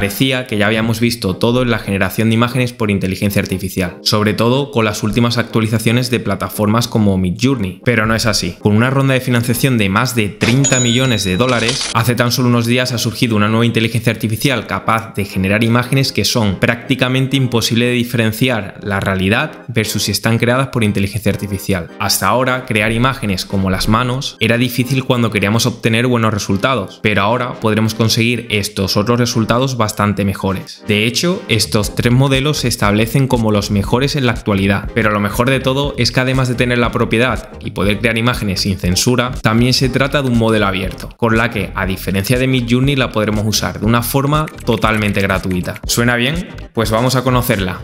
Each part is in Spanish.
parecía que ya habíamos visto todo en la generación de imágenes por inteligencia artificial, sobre todo con las últimas actualizaciones de plataformas como Midjourney, pero no es así. Con una ronda de financiación de más de 30 millones de dólares, hace tan solo unos días ha surgido una nueva inteligencia artificial capaz de generar imágenes que son prácticamente imposible de diferenciar la realidad versus si están creadas por inteligencia artificial. Hasta ahora, crear imágenes como las manos era difícil cuando queríamos obtener buenos resultados, pero ahora podremos conseguir estos otros resultados bastante mejores. De hecho, estos tres modelos se establecen como los mejores en la actualidad, pero lo mejor de todo es que además de tener la propiedad y poder crear imágenes sin censura, también se trata de un modelo abierto, con la que, a diferencia de Midjourney, la podremos usar de una forma totalmente gratuita. ¿Suena bien? Pues vamos a conocerla.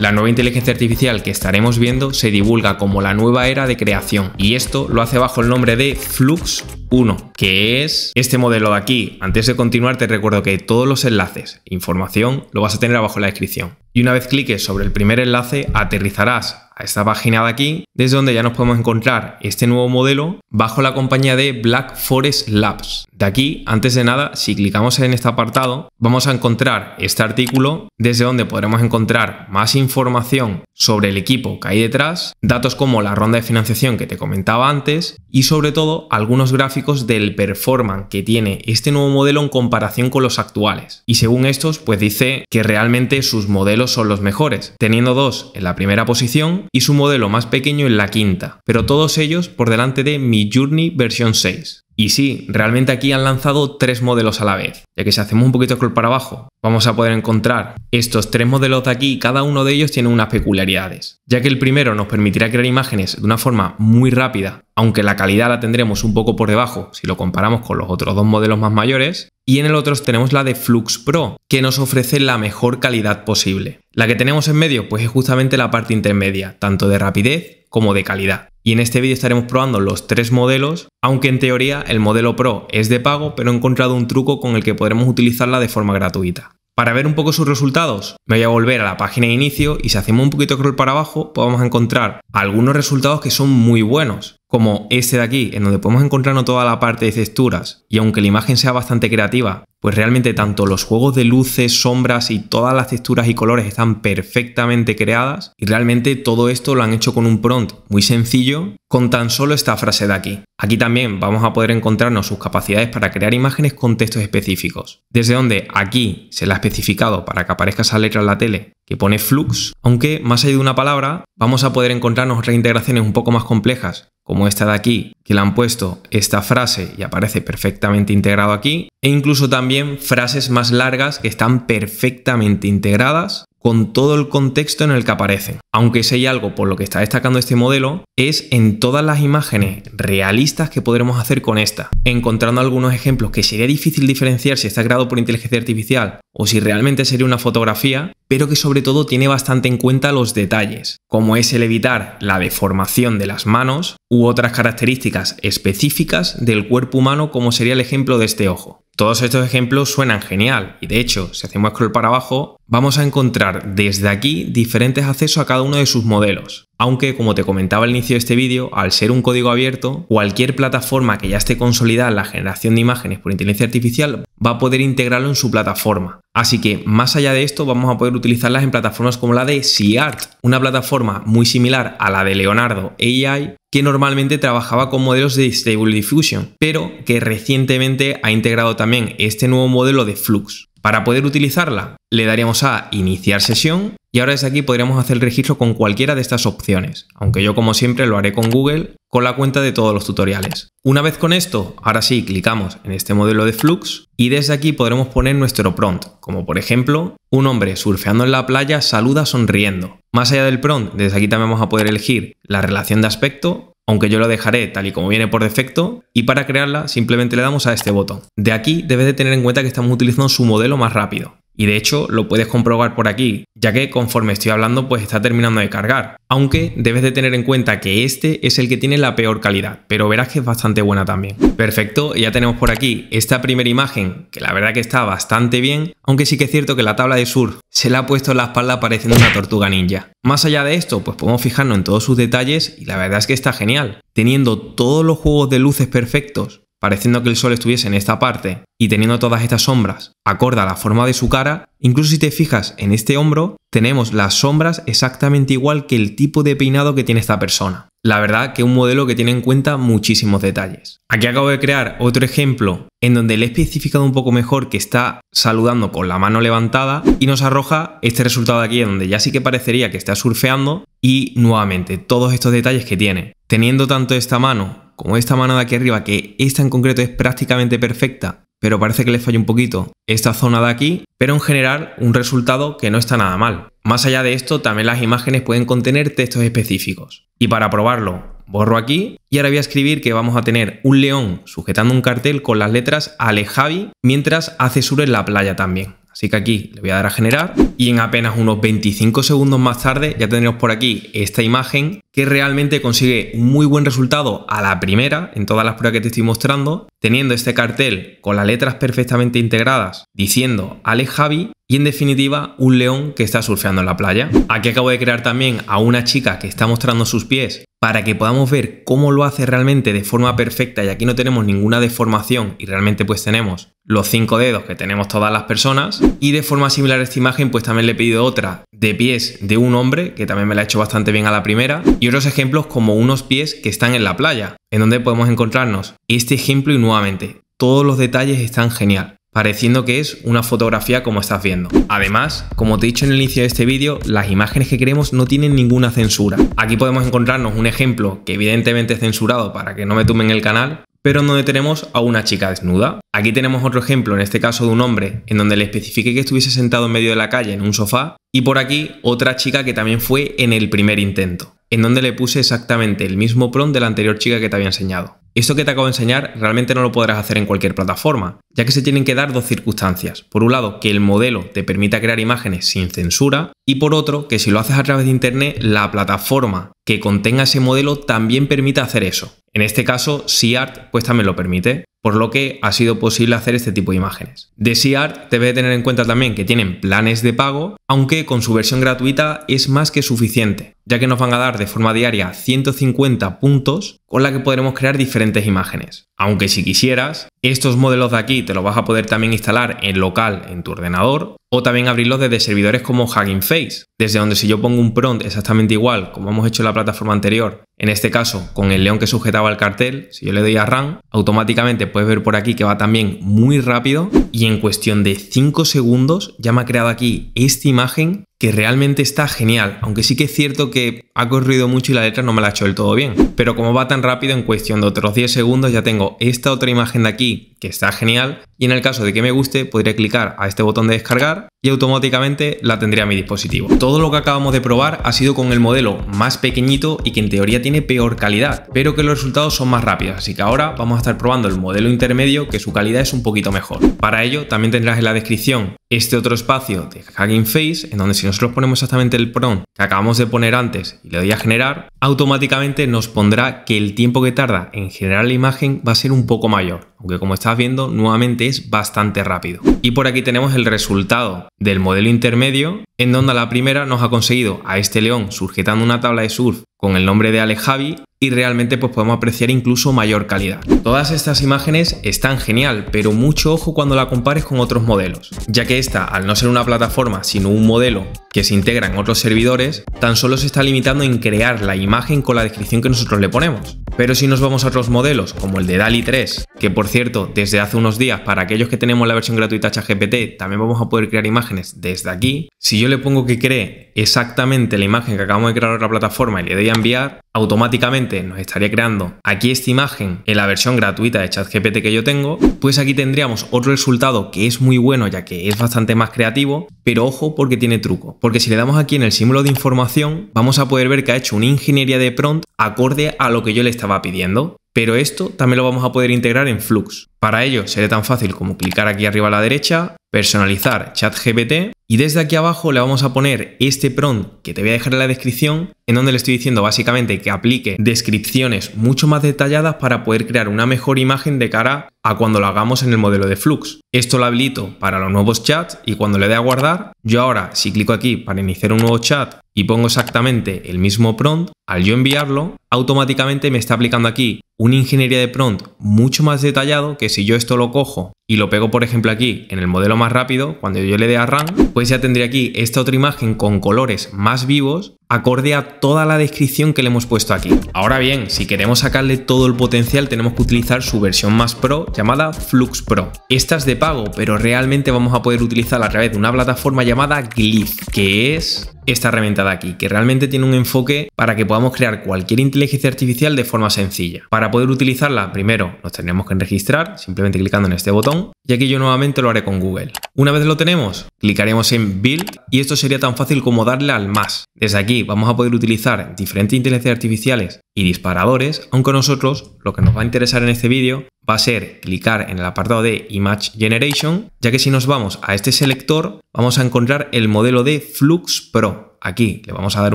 La nueva inteligencia artificial que estaremos viendo se divulga como la nueva era de creación y esto lo hace bajo el nombre de Flux uno, que es este modelo de aquí. Antes de continuar, te recuerdo que todos los enlaces, e información, lo vas a tener abajo en la descripción y una vez cliques sobre el primer enlace aterrizarás a esta página de aquí, desde donde ya nos podemos encontrar este nuevo modelo bajo la compañía de Black Forest Labs. De aquí, antes de nada, si clicamos en este apartado, vamos a encontrar este artículo, desde donde podremos encontrar más información sobre el equipo que hay detrás, datos como la ronda de financiación que te comentaba antes y sobre todo algunos gráficos del performance que tiene este nuevo modelo en comparación con los actuales. Y según estos, pues dice que realmente sus modelos son los mejores, teniendo dos en la primera posición y su modelo más pequeño en la quinta, pero todos ellos por delante de Mi Journey versión 6. Y sí, realmente aquí han lanzado tres modelos a la vez, ya que si hacemos un poquito scroll para abajo, vamos a poder encontrar estos tres modelos de aquí, cada uno de ellos tiene unas peculiaridades, ya que el primero nos permitirá crear imágenes de una forma muy rápida, aunque la calidad la tendremos un poco por debajo si lo comparamos con los otros dos modelos más mayores, y en el otro tenemos la de Flux Pro, que nos ofrece la mejor calidad posible. La que tenemos en medio pues es justamente la parte intermedia, tanto de rapidez como de calidad. Y en este vídeo estaremos probando los tres modelos, aunque en teoría el modelo Pro es de pago, pero he encontrado un truco con el que podremos utilizarla de forma gratuita. Para ver un poco sus resultados, me voy a volver a la página de inicio y si hacemos un poquito scroll para abajo, podemos pues encontrar algunos resultados que son muy buenos como este de aquí, en donde podemos encontrarnos toda la parte de texturas, y aunque la imagen sea bastante creativa, pues realmente tanto los juegos de luces, sombras y todas las texturas y colores están perfectamente creadas, y realmente todo esto lo han hecho con un prompt muy sencillo, con tan solo esta frase de aquí. Aquí también vamos a poder encontrarnos sus capacidades para crear imágenes con textos específicos, desde donde aquí se la ha especificado para que aparezca esa letra en la tele, que pone flux, aunque más allá de una palabra vamos a poder encontrarnos reintegraciones un poco más complejas, como esta de aquí, que le han puesto esta frase y aparece perfectamente integrado aquí, e incluso también frases más largas que están perfectamente integradas con todo el contexto en el que aparecen. Aunque si hay algo por lo que está destacando este modelo, es en todas las imágenes realistas que podremos hacer con esta, encontrando algunos ejemplos que sería difícil diferenciar si está creado por inteligencia artificial o si realmente sería una fotografía, pero que sobre todo tiene bastante en cuenta los detalles, como es el evitar la deformación de las manos u otras características específicas del cuerpo humano como sería el ejemplo de este ojo. Todos estos ejemplos suenan genial y de hecho, si hacemos scroll para abajo, vamos a encontrar desde aquí diferentes accesos a cada uno de sus modelos. Aunque, como te comentaba al inicio de este vídeo, al ser un código abierto, cualquier plataforma que ya esté consolidada en la generación de imágenes por inteligencia artificial va a poder integrarlo en su plataforma. Así que, más allá de esto, vamos a poder utilizarlas en plataformas como la de SeaArt, una plataforma muy similar a la de Leonardo AI, que normalmente trabajaba con modelos de Stable Diffusion, pero que recientemente ha integrado también este nuevo modelo de Flux. Para poder utilizarla, le daríamos a iniciar sesión y ahora desde aquí podríamos hacer el registro con cualquiera de estas opciones, aunque yo como siempre lo haré con Google con la cuenta de todos los tutoriales. Una vez con esto, ahora sí, clicamos en este modelo de flux y desde aquí podremos poner nuestro prompt, como por ejemplo, un hombre surfeando en la playa saluda sonriendo. Más allá del prompt, desde aquí también vamos a poder elegir la relación de aspecto, aunque yo lo dejaré tal y como viene por defecto, y para crearla simplemente le damos a este botón. De aquí debes de tener en cuenta que estamos utilizando su modelo más rápido. Y de hecho lo puedes comprobar por aquí, ya que conforme estoy hablando pues está terminando de cargar. Aunque debes de tener en cuenta que este es el que tiene la peor calidad, pero verás que es bastante buena también. Perfecto, ya tenemos por aquí esta primera imagen, que la verdad que está bastante bien, aunque sí que es cierto que la tabla de sur se la ha puesto en la espalda pareciendo una tortuga ninja. Más allá de esto, pues podemos fijarnos en todos sus detalles y la verdad es que está genial. Teniendo todos los juegos de luces perfectos, pareciendo que el sol estuviese en esta parte y teniendo todas estas sombras ...acorda la forma de su cara, incluso si te fijas en este hombro, tenemos las sombras exactamente igual que el tipo de peinado que tiene esta persona. La verdad que un modelo que tiene en cuenta muchísimos detalles. Aquí acabo de crear otro ejemplo en donde le he especificado un poco mejor que está saludando con la mano levantada y nos arroja este resultado de aquí donde ya sí que parecería que está surfeando y nuevamente todos estos detalles que tiene. Teniendo tanto esta mano como esta mano de aquí arriba, que esta en concreto es prácticamente perfecta, pero parece que le falla un poquito esta zona de aquí, pero en general un resultado que no está nada mal. Más allá de esto, también las imágenes pueden contener textos específicos. Y para probarlo, borro aquí y ahora voy a escribir que vamos a tener un león sujetando un cartel con las letras Alejavi mientras hace sur en la playa también. Así que aquí le voy a dar a generar y en apenas unos 25 segundos más tarde ya tendremos por aquí esta imagen que realmente consigue un muy buen resultado a la primera en todas las pruebas que te estoy mostrando, teniendo este cartel con las letras perfectamente integradas diciendo Alex Javi y en definitiva un león que está surfeando en la playa. Aquí acabo de crear también a una chica que está mostrando sus pies para que podamos ver cómo lo hace realmente de forma perfecta y aquí no tenemos ninguna deformación y realmente pues tenemos los cinco dedos que tenemos todas las personas y de forma similar a esta imagen pues también le he pedido otra de pies de un hombre que también me la ha he hecho bastante bien a la primera y otros ejemplos como unos pies que están en la playa en donde podemos encontrarnos este ejemplo y nuevamente todos los detalles están genial pareciendo que es una fotografía como estás viendo. Además, como te he dicho en el inicio de este vídeo, las imágenes que queremos no tienen ninguna censura. Aquí podemos encontrarnos un ejemplo que evidentemente es censurado para que no me tumben el canal, pero donde tenemos a una chica desnuda. Aquí tenemos otro ejemplo, en este caso de un hombre, en donde le especifique que estuviese sentado en medio de la calle en un sofá, y por aquí otra chica que también fue en el primer intento, en donde le puse exactamente el mismo prompt de la anterior chica que te había enseñado. Esto que te acabo de enseñar realmente no lo podrás hacer en cualquier plataforma, ya que se tienen que dar dos circunstancias. Por un lado, que el modelo te permita crear imágenes sin censura y por otro, que si lo haces a través de Internet, la plataforma que contenga ese modelo también permita hacer eso. En este caso, SeaArt pues también lo permite lo que ha sido posible hacer este tipo de imágenes. DesiArt debe tener en cuenta también que tienen planes de pago, aunque con su versión gratuita es más que suficiente, ya que nos van a dar de forma diaria 150 puntos con la que podremos crear diferentes imágenes. Aunque si quisieras, estos modelos de aquí te los vas a poder también instalar en local en tu ordenador o también abrirlos desde servidores como Hugging Face, desde donde si yo pongo un prompt exactamente igual como hemos hecho en la plataforma anterior, en este caso con el león que sujetaba el cartel, si yo le doy a run, automáticamente ver por aquí que va también muy rápido y en cuestión de 5 segundos ya me ha creado aquí esta imagen que realmente está genial, aunque sí que es cierto que ha corrido mucho y la letra no me la ha hecho del todo bien. Pero como va tan rápido, en cuestión de otros 10 segundos ya tengo esta otra imagen de aquí, que está genial, y en el caso de que me guste, podría clicar a este botón de descargar y automáticamente la tendría a mi dispositivo. Todo lo que acabamos de probar ha sido con el modelo más pequeñito y que en teoría tiene peor calidad, pero que los resultados son más rápidos, así que ahora vamos a estar probando el modelo intermedio que su calidad es un poquito mejor. Para ello también tendrás en la descripción este otro espacio de Hacking Face, en donde si nosotros ponemos exactamente el prompt que acabamos de poner antes y le doy a generar, automáticamente nos pondrá que el tiempo que tarda en generar la imagen va a ser un poco mayor, aunque como estás viendo nuevamente es bastante rápido. Y por aquí tenemos el resultado del modelo intermedio, en donde la primera nos ha conseguido a este león sujetando una tabla de surf con el nombre de Alejavi y realmente pues podemos apreciar incluso mayor calidad. Todas estas imágenes están genial, pero mucho ojo cuando la compares con otros modelos, ya que esta, al no ser una plataforma sino un modelo que se integra en otros servidores, tan solo se está limitando en crear la imagen con la descripción que nosotros le ponemos. Pero si nos vamos a otros modelos, como el de DALI 3, que por cierto, desde hace unos días, para aquellos que tenemos la versión gratuita ChatGPT, también vamos a poder crear imágenes desde aquí, si yo le pongo que cree exactamente la imagen que acabamos de crear en la plataforma y le doy a enviar, automáticamente nos estaría creando aquí esta imagen en la versión gratuita de ChatGPT que yo tengo, pues aquí tendríamos otro resultado que es muy bueno ya que es bastante más creativo, pero ojo porque tiene truco, porque si le damos aquí en el símbolo de información vamos a poder ver que ha hecho una ingeniería de prompt acorde a lo que yo le estaba pidiendo, pero esto también lo vamos a poder integrar en Flux. Para ello sería tan fácil como clicar aquí arriba a la derecha, personalizar ChatGPT y desde aquí abajo le vamos a poner este prompt que te voy a dejar en la descripción en donde le estoy diciendo básicamente que aplique descripciones mucho más detalladas para poder crear una mejor imagen de cara a cuando lo hagamos en el modelo de Flux. Esto lo habilito para los nuevos chats y cuando le dé a guardar, yo ahora si clico aquí para iniciar un nuevo chat y pongo exactamente el mismo prompt, al yo enviarlo, automáticamente me está aplicando aquí una ingeniería de prompt mucho más detallado que si yo esto lo cojo y lo pego por ejemplo aquí en el modelo más rápido, cuando yo le dé a Run, pues ya tendría aquí esta otra imagen con colores más vivos acorde a toda la descripción que le hemos puesto aquí. Ahora bien, si queremos sacarle todo el potencial tenemos que utilizar su versión más pro llamada Flux Pro. Esta es de pago, pero realmente vamos a poder utilizarla a través de una plataforma llamada Glyph, que es esta herramienta de aquí, que realmente tiene un enfoque para que podamos crear cualquier inteligencia artificial de forma sencilla. Para poder utilizarla, primero nos tendríamos que registrar, simplemente clicando en este botón, y aquí yo nuevamente lo haré con Google. Una vez lo tenemos, clicaremos en Build y esto sería tan fácil como darle al más. Desde aquí vamos a poder utilizar diferentes inteligencias artificiales y disparadores, aunque nosotros lo que nos va a interesar en este vídeo va a ser clicar en el apartado de Image Generation, ya que si nos vamos a este selector vamos a encontrar el modelo de Flux Pro. Aquí le vamos a dar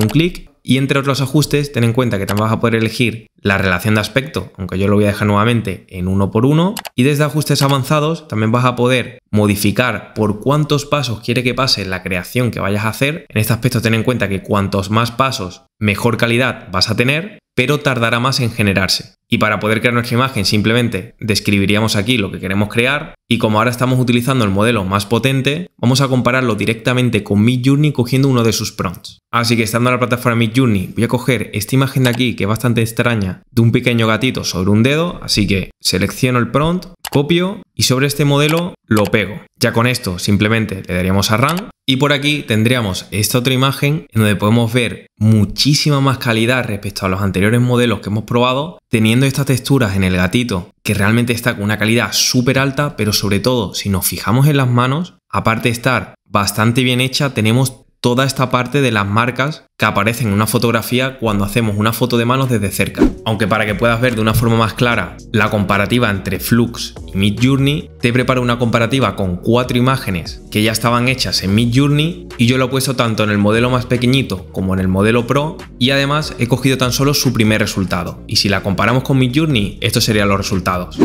un clic y entre otros ajustes, ten en cuenta que también vas a poder elegir la relación de aspecto, aunque yo lo voy a dejar nuevamente en uno por uno. Y desde ajustes avanzados también vas a poder modificar por cuántos pasos quiere que pase la creación que vayas a hacer. En este aspecto ten en cuenta que cuantos más pasos, mejor calidad vas a tener, pero tardará más en generarse. Y para poder crear nuestra imagen simplemente describiríamos aquí lo que queremos crear y como ahora estamos utilizando el modelo más potente, vamos a compararlo directamente con Midjourney cogiendo uno de sus prompts. Así que estando en la plataforma Midjourney voy a coger esta imagen de aquí que es bastante extraña de un pequeño gatito sobre un dedo, así que selecciono el prompt, copio y sobre este modelo lo pego. Ya con esto simplemente le daríamos a Run y por aquí tendríamos esta otra imagen en donde podemos ver muchísima más calidad respecto a los anteriores modelos que hemos probado Teniendo estas texturas en el gatito, que realmente está con una calidad súper alta, pero sobre todo si nos fijamos en las manos, aparte de estar bastante bien hecha, tenemos toda esta parte de las marcas que aparecen en una fotografía cuando hacemos una foto de manos desde cerca. Aunque para que puedas ver de una forma más clara la comparativa entre Flux y Midjourney, Journey, te preparo una comparativa con cuatro imágenes que ya estaban hechas en Midjourney y yo lo he puesto tanto en el modelo más pequeñito como en el modelo Pro y además he cogido tan solo su primer resultado. Y si la comparamos con Midjourney, estos serían los resultados.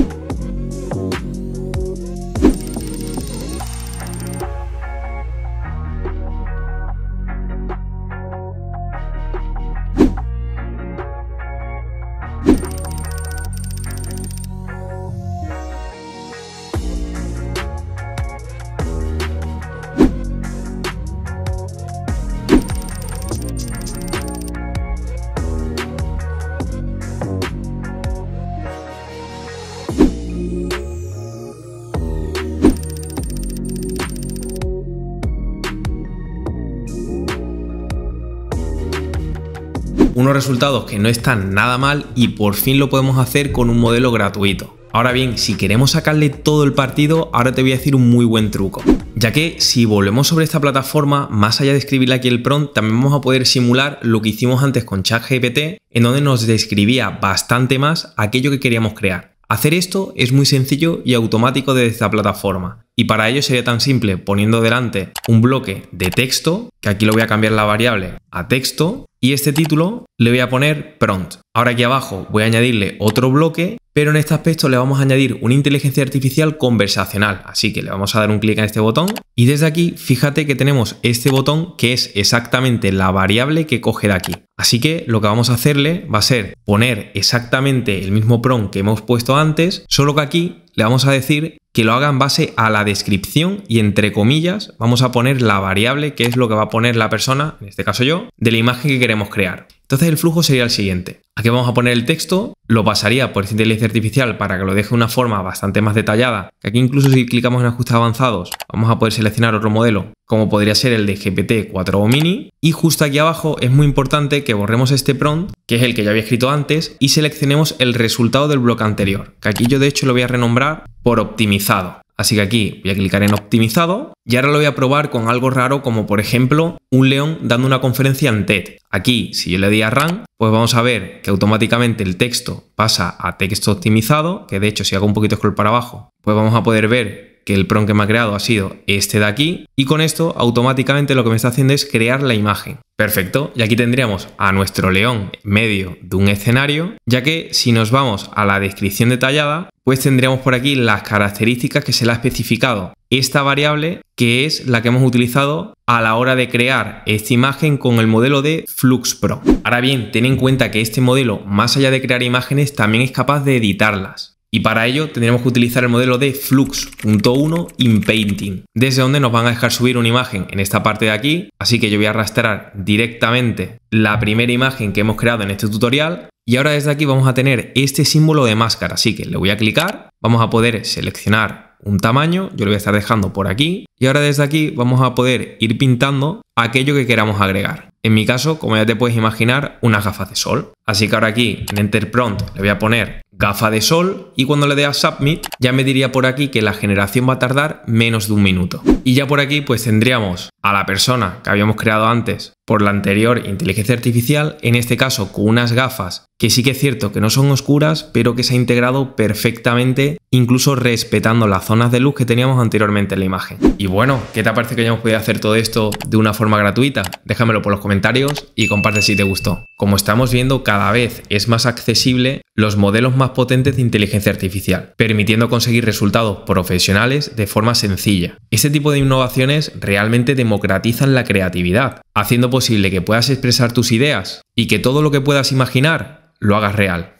resultados que no están nada mal y por fin lo podemos hacer con un modelo gratuito. Ahora bien, si queremos sacarle todo el partido, ahora te voy a decir un muy buen truco. Ya que si volvemos sobre esta plataforma, más allá de escribirle aquí el prompt, también vamos a poder simular lo que hicimos antes con ChatGPT, en donde nos describía bastante más aquello que queríamos crear. Hacer esto es muy sencillo y automático desde esta plataforma. Y para ello sería tan simple poniendo delante un bloque de texto, que aquí lo voy a cambiar la variable a texto, y este título le voy a poner prompt. Ahora aquí abajo voy a añadirle otro bloque, pero en este aspecto le vamos a añadir una inteligencia artificial conversacional. Así que le vamos a dar un clic en este botón y desde aquí fíjate que tenemos este botón que es exactamente la variable que coge de aquí. Así que lo que vamos a hacerle va a ser poner exactamente el mismo prompt que hemos puesto antes, solo que aquí le vamos a decir que lo haga en base a la descripción y entre comillas vamos a poner la variable que es lo que va a poner la persona, en este caso yo, de la imagen que queremos crear. Entonces el flujo sería el siguiente. Aquí vamos a poner el texto, lo pasaría por inteligencia artificial para que lo deje de una forma bastante más detallada. Aquí incluso si clicamos en ajustes avanzados vamos a poder seleccionar otro modelo, como podría ser el de GPT-4 o Mini. Y justo aquí abajo es muy importante que borremos este prompt, que es el que ya había escrito antes, y seleccionemos el resultado del bloque anterior, que aquí yo de hecho lo voy a renombrar por optimizado. Así que aquí voy a clicar en optimizado y ahora lo voy a probar con algo raro como por ejemplo un león dando una conferencia en TED. Aquí si yo le di a Run, pues vamos a ver que automáticamente el texto pasa a texto optimizado, que de hecho si hago un poquito scroll para abajo, pues vamos a poder ver que el prompt que me ha creado ha sido este de aquí y con esto automáticamente lo que me está haciendo es crear la imagen. Perfecto, y aquí tendríamos a nuestro león medio de un escenario, ya que si nos vamos a la descripción detallada, pues tendríamos por aquí las características que se le ha especificado esta variable que es la que hemos utilizado a la hora de crear esta imagen con el modelo de Flux Pro. Ahora bien, ten en cuenta que este modelo, más allá de crear imágenes, también es capaz de editarlas. Y para ello tendremos que utilizar el modelo de flux.1 inpainting, desde donde nos van a dejar subir una imagen en esta parte de aquí. Así que yo voy a arrastrar directamente la primera imagen que hemos creado en este tutorial. Y ahora desde aquí vamos a tener este símbolo de máscara, así que le voy a clicar, vamos a poder seleccionar un tamaño, yo lo voy a estar dejando por aquí. Y ahora desde aquí vamos a poder ir pintando aquello que queramos agregar. En mi caso, como ya te puedes imaginar, unas gafas de sol. Así que ahora aquí en Enter Prompt le voy a poner gafa de sol y cuando le dé a Submit ya me diría por aquí que la generación va a tardar menos de un minuto. Y ya por aquí pues tendríamos a la persona que habíamos creado antes por la anterior inteligencia artificial, en este caso con unas gafas que sí que es cierto que no son oscuras, pero que se ha integrado perfectamente, incluso respetando las zonas de luz que teníamos anteriormente en la imagen. Y bueno, ¿qué te parece que hayamos podido hacer todo esto de una forma gratuita? Déjamelo por los comentarios y comparte si te gustó. Como estamos viendo, cada cada vez es más accesible los modelos más potentes de inteligencia artificial, permitiendo conseguir resultados profesionales de forma sencilla. Este tipo de innovaciones realmente democratizan la creatividad, haciendo posible que puedas expresar tus ideas y que todo lo que puedas imaginar lo hagas real.